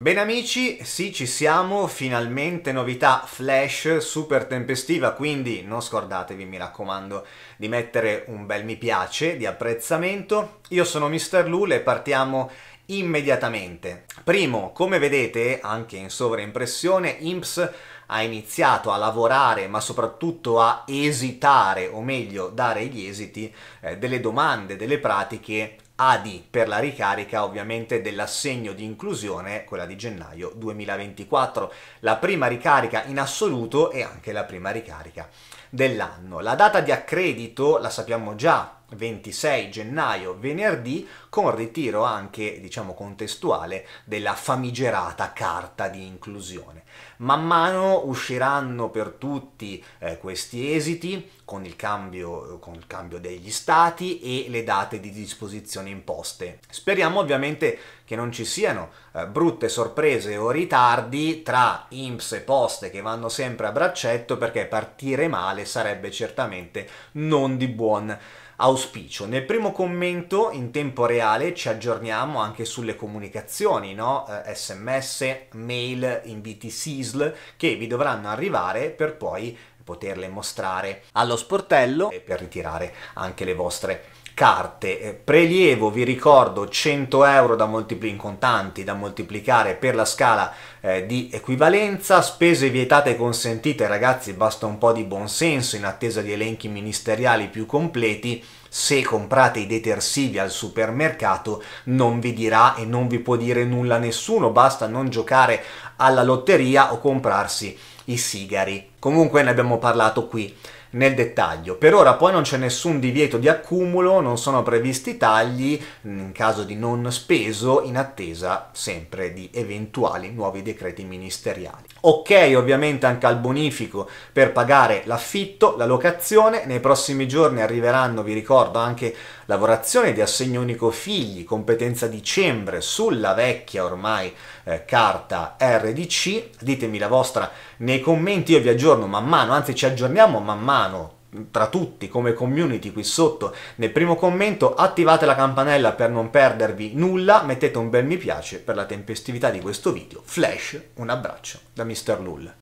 Bene amici, sì ci siamo, finalmente novità flash super tempestiva, quindi non scordatevi mi raccomando di mettere un bel mi piace, di apprezzamento. Io sono Mr. Lul e partiamo immediatamente. Primo, come vedete anche in sovraimpressione, IMPS ha iniziato a lavorare ma soprattutto a esitare, o meglio dare gli esiti, eh, delle domande, delle pratiche ADI per la ricarica ovviamente dell'assegno di inclusione, quella di gennaio 2024, la prima ricarica in assoluto e anche la prima ricarica dell'anno. La data di accredito la sappiamo già 26 gennaio, venerdì, con ritiro anche, diciamo, contestuale della famigerata carta di inclusione. Man mano usciranno per tutti eh, questi esiti, con il, cambio, con il cambio degli stati e le date di disposizione imposte. Speriamo ovviamente che non ci siano eh, brutte sorprese o ritardi tra IMSS e poste che vanno sempre a braccetto perché partire male sarebbe certamente non di buon auspicio. Nel primo commento in tempo reale ci aggiorniamo anche sulle comunicazioni, no? sms, eh, mail, inviti SISL che vi dovranno arrivare per poi poterle mostrare allo sportello e per ritirare anche le vostre carte. Eh, prelievo, vi ricordo, 100 euro da moltiplicare in contanti, da moltiplicare per la scala eh, di equivalenza. Spese vietate e consentite, ragazzi, basta un po' di buonsenso in attesa di elenchi ministeriali più completi. Se comprate i detersivi al supermercato non vi dirà e non vi può dire nulla nessuno, basta non giocare alla lotteria o comprarsi i sigari. Comunque ne abbiamo parlato qui nel dettaglio. Per ora poi non c'è nessun divieto di accumulo, non sono previsti tagli mm, in caso di non speso in attesa sempre di eventuali nuovi decreti ministeriali. Ok ovviamente anche al bonifico per pagare l'affitto, la locazione, nei prossimi giorni arriveranno, vi ricordo, anche lavorazione di assegno unico figli, competenza dicembre sulla vecchia ormai eh, carta RDC, ditemi la vostra nei commenti, io vi aggiorno man mano, anzi ci aggiorniamo man mano tra tutti come community qui sotto nel primo commento, attivate la campanella per non perdervi nulla, mettete un bel mi piace per la tempestività di questo video. Flash, un abbraccio da Mr. Lull.